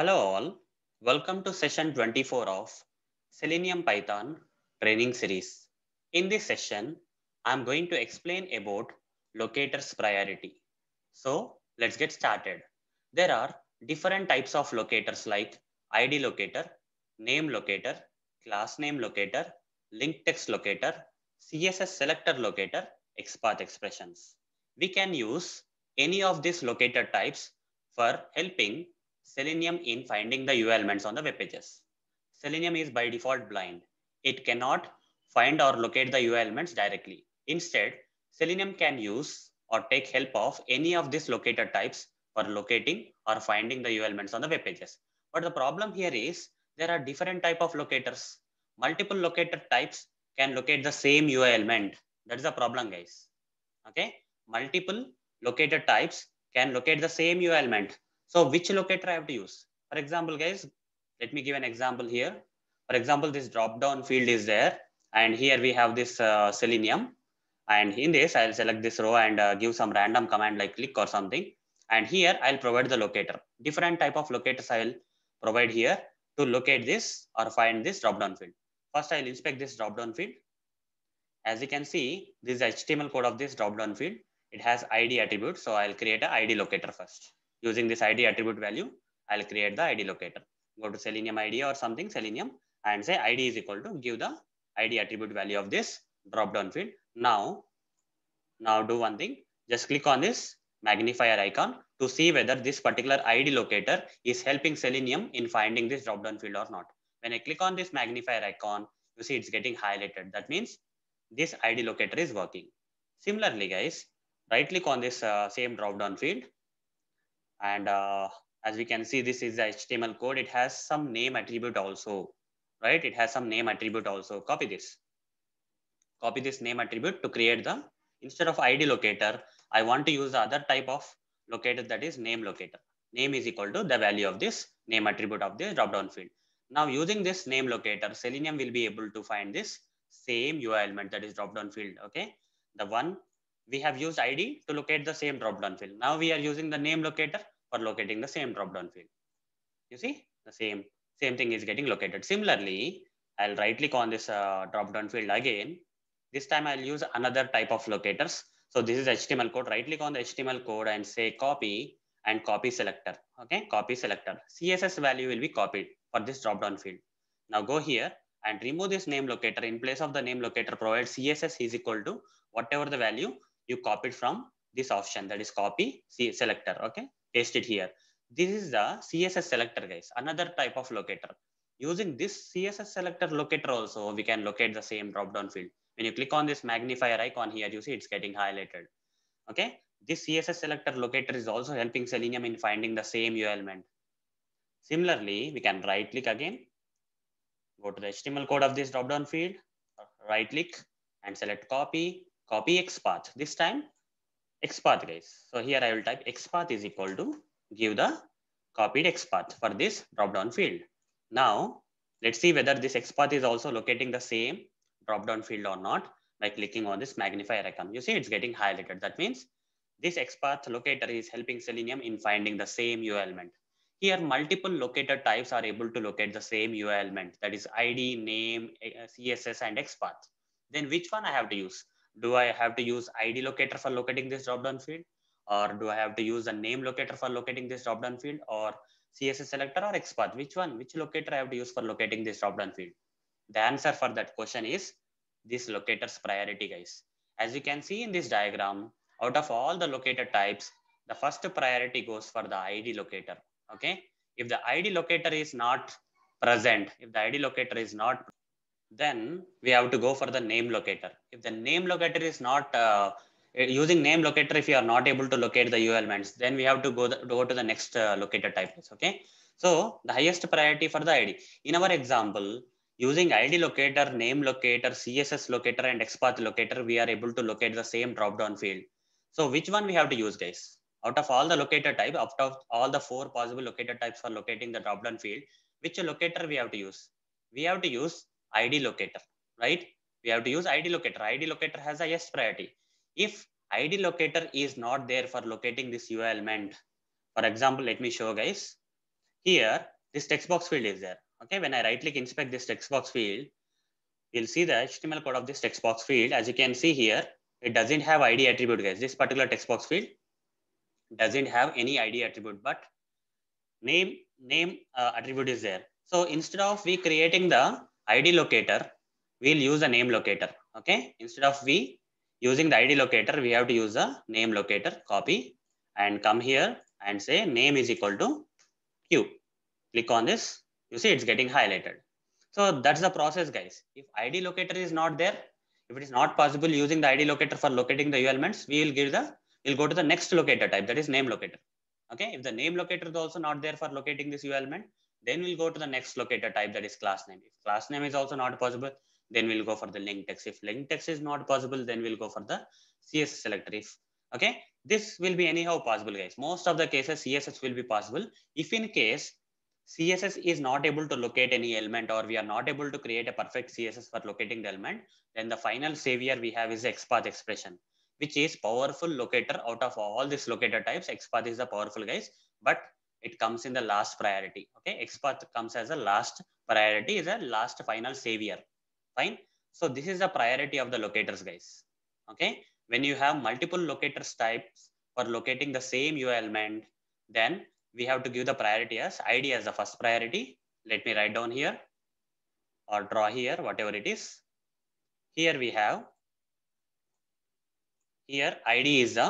Hello all, welcome to session 24 of Selenium Python training series. In this session, I'm going to explain about locators priority. So let's get started. There are different types of locators like ID locator, name locator, class name locator, link text locator, CSS selector locator, XPath expressions. We can use any of these locator types for helping selenium in finding the U elements on the web pages. Selenium is by default blind. It cannot find or locate the U elements directly. Instead, Selenium can use or take help of any of these locator types for locating or finding the U elements on the web pages. But the problem here is there are different type of locators. Multiple locator types can locate the same UI element. That is the problem, guys. Okay, multiple locator types can locate the same UI element. So which locator I have to use? For example, guys, let me give an example here. For example, this drop down field is there. And here we have this uh, selenium. And in this, I'll select this row and uh, give some random command like click or something. And here I'll provide the locator. Different type of locators I'll provide here to locate this or find this drop down field. First, I'll inspect this drop down field. As you can see, this is HTML code of this drop down field. It has ID attribute. So I'll create an ID locator first using this id attribute value, I'll create the id locator. Go to Selenium ID or something, Selenium, and say id is equal to give the id attribute value of this drop down field. Now, now do one thing. Just click on this magnifier icon to see whether this particular id locator is helping Selenium in finding this drop down field or not. When I click on this magnifier icon, you see it's getting highlighted. That means this id locator is working. Similarly, guys, right click on this uh, same drop down field and uh, as we can see, this is the HTML code. It has some name attribute also, right? It has some name attribute also. Copy this. Copy this name attribute to create the, instead of ID locator, I want to use the other type of locator that is name locator. Name is equal to the value of this name attribute of the dropdown field. Now using this name locator, Selenium will be able to find this same UI element that is dropdown field. Okay. The one we have used ID to locate the same dropdown field. Now we are using the name locator for locating the same drop down field. You see the same same thing is getting located. Similarly, I'll right click on this uh, drop down field again. This time I'll use another type of locators. So this is HTML code. Right click on the HTML code and say copy and copy selector. Okay, copy selector. CSS value will be copied for this drop down field. Now go here and remove this name locator. In place of the name locator, provide CSS is equal to whatever the value you copied from this option that is copy selector, okay? Paste it here. This is the CSS selector guys, another type of locator. Using this CSS selector locator also, we can locate the same drop-down field. When you click on this magnifier icon here, you see it's getting highlighted, okay? This CSS selector locator is also helping Selenium in finding the same UI element. Similarly, we can right click again, go to the HTML code of this drop-down field, right click and select copy, copy X path. This time XPath guys. So here I will type XPath is equal to give the copied XPath for this drop down field. Now let's see whether this XPath is also locating the same drop down field or not by clicking on this magnifier icon. You see it's getting highlighted. That means this XPath locator is helping Selenium in finding the same UI element. Here, multiple locator types are able to locate the same UI element, that is ID, name, CSS, and XPath. Then which one I have to use? do I have to use ID locator for locating this drop-down field? Or do I have to use a name locator for locating this drop-down field or CSS selector or XPath? Which one, which locator I have to use for locating this drop-down field? The answer for that question is this locator's priority guys. As you can see in this diagram, out of all the locator types, the first priority goes for the ID locator. Okay. If the ID locator is not present, if the ID locator is not then we have to go for the name locator. If the name locator is not uh, using name locator, if you are not able to locate the U elements, then we have to go, the, go to the next uh, locator type. Okay. So the highest priority for the ID. In our example, using ID locator, name locator, CSS locator, and XPath locator, we are able to locate the same drop-down field. So which one we have to use, guys? Out of all the locator type, out of all the four possible locator types for locating the drop-down field, which locator we have to use? We have to use id locator right we have to use id locator id locator has a yes priority if id locator is not there for locating this ui element for example let me show guys here this text box field is there okay when i right click inspect this text box field you'll see the html code of this text box field as you can see here it doesn't have id attribute guys this particular text box field doesn't have any id attribute but name name uh, attribute is there so instead of we creating the id locator, we'll use a name locator. Okay. Instead of we using the id locator, we have to use a name locator, copy and come here and say name is equal to q. Click on this. You see, it's getting highlighted. So that's the process guys. If id locator is not there, if it is not possible using the id locator for locating the elements, we will give the, we'll go to the next locator type that is name locator. Okay. If the name locator is also not there for locating this u element, then we'll go to the next locator type that is class name. If class name is also not possible, then we'll go for the link text. If link text is not possible, then we'll go for the CSS selector. If okay, this will be anyhow possible guys. Most of the cases CSS will be possible. If in case CSS is not able to locate any element or we are not able to create a perfect CSS for locating the element, then the final savior we have is XPath expression, which is powerful locator out of all these locator types. XPath is the powerful guys, but it comes in the last priority. Okay, expert comes as a last priority is a last final savior. Fine. So this is the priority of the locators, guys. Okay. When you have multiple locators types for locating the same UI element, then we have to give the priority as ID as the first priority. Let me write down here or draw here, whatever it is. Here we have, here ID is the,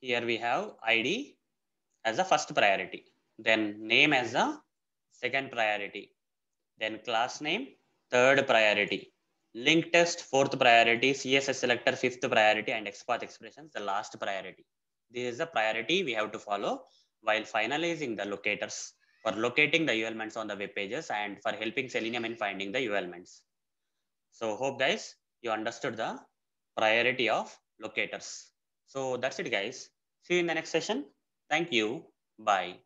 here we have ID as a first priority, then name as a second priority, then class name, third priority, link test, fourth priority, CSS selector, fifth priority, and XPath expressions, the last priority. This is the priority we have to follow while finalizing the locators for locating the ULMents on the web pages and for helping Selenium in finding the ULMents. So hope guys, you understood the priority of locators. So that's it guys. See you in the next session. Thank you. Bye.